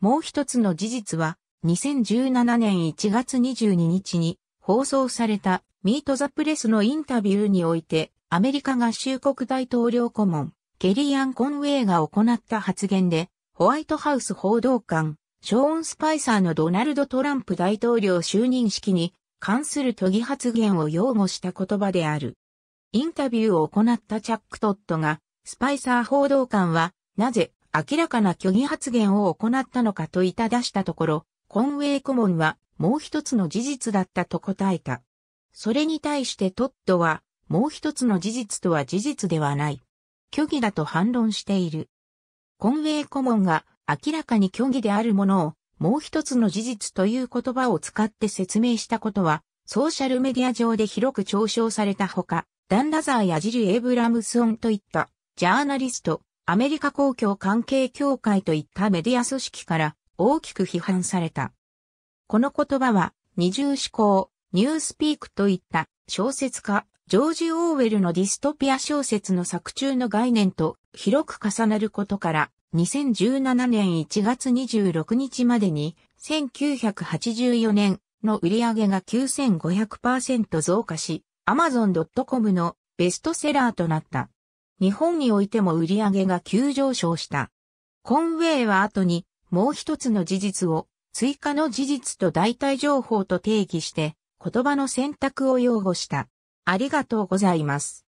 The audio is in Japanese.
もう一つの事実は、2017年1月22日に放送されたミートザプレスのインタビューにおいて、アメリカ合衆国大統領顧問、ケリーアン・コンウェイが行った発言で、ホワイトハウス報道官、ショーン・スパイサーのドナルド・トランプ大統領就任式に関する都議発言を擁護した言葉である。インタビューを行ったチャック・トットが、スパイサー報道官は、なぜ明らかな虚偽発言を行ったのかといただしたところ、コンウェイ顧問はもう一つの事実だったと答えた。それに対してトッドは、もう一つの事実とは事実ではない。虚偽だと反論している。コンウェイ顧問が明らかに虚偽であるものを、もう一つの事実という言葉を使って説明したことは、ソーシャルメディア上で広く嘲笑されたほか、ダン・ラザーやジル・エイブラムスオンといった、ジャーナリスト、アメリカ公共関係協会といったメディア組織から大きく批判された。この言葉は、二重思考、ニュースピークといった小説家、ジョージ・オーウェルのディストピア小説の作中の概念と広く重なることから、2017年1月26日までに、1984年の売上が9500%増加し、Amazon.com のベストセラーとなった。日本においても売り上げが急上昇した。コンウェイは後にもう一つの事実を追加の事実と代替情報と定義して言葉の選択を擁護した。ありがとうございます。